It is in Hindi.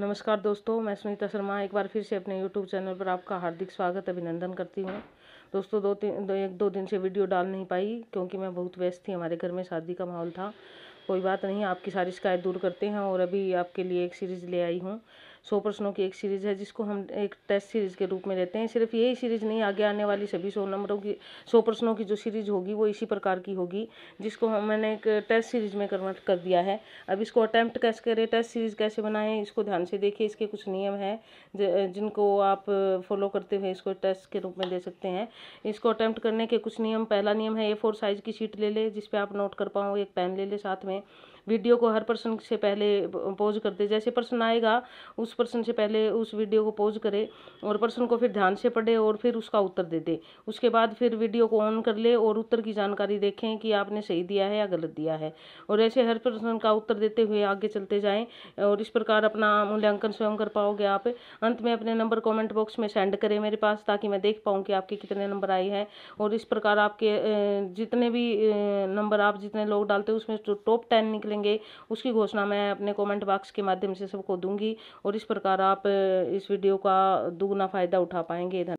नमस्कार दोस्तों मैं सुनीता शर्मा एक बार फिर से अपने यूट्यूब चैनल पर आपका हार्दिक स्वागत अभिनंदन करती हूँ दोस्तों दो तीन दो एक दो दिन से वीडियो डाल नहीं पाई क्योंकि मैं बहुत व्यस्त थी हमारे घर में शादी का माहौल था कोई बात नहीं आपकी सारी शिकायत दूर करते हैं और अभी आपके लिए एक सीरीज़ ले आई हूँ सौ प्रश्नों की एक सीरीज़ है जिसको हम एक टेस्ट सीरीज़ के रूप में लेते हैं सिर्फ यही सीरीज़ नहीं आगे आने वाली सभी सौ नंबरों की सौ प्रश्नों की जो सीरीज़ होगी वो इसी प्रकार की होगी जिसको हम मैंने एक टेस्ट सीरीज़ में कन्वर्ट कर दिया है अब इसको अटैम्प्ट कैसे करें टेस्ट सीरीज़ कैसे बनाएं इसको ध्यान से देखिए इसके कुछ नियम हैं जिनको आप फॉलो करते हुए इसको टेस्ट के रूप में दे सकते हैं इसको अटैम्प्ट करने के कुछ नियम पहला नियम है ए फोर साइज़ की शीट ले लें जिसपे आप नोट कर पाओ एक पेन ले लें साथ में वीडियो को हर पर्सन से पहले पोज दे जैसे पर्सन आएगा उस पर्सन से पहले उस वीडियो को पोज करे और पर्सन को फिर ध्यान से पढ़े और फिर उसका उत्तर दे दे उसके बाद फिर वीडियो को ऑन कर ले और उत्तर की जानकारी देखें कि आपने सही दिया है या गलत दिया है और ऐसे हर पर्सन का उत्तर देते हुए आगे चलते जाएँ और इस प्रकार अपना मूल्यांकन स्वयं कर पाओगे आप अंत में अपने नंबर कॉमेंट बॉक्स में सेंड करें मेरे पास ताकि मैं देख पाऊँ कि आपके कितने नंबर आए हैं और इस प्रकार आपके जितने भी नंबर आप जितने लोग डालते हैं उसमें टॉप टेन निकले करेंगे उसकी घोषणा मैं अपने कमेंट बॉक्स के माध्यम से सबको दूंगी और इस प्रकार आप इस वीडियो का दुगना फ़ायदा उठा पाएंगे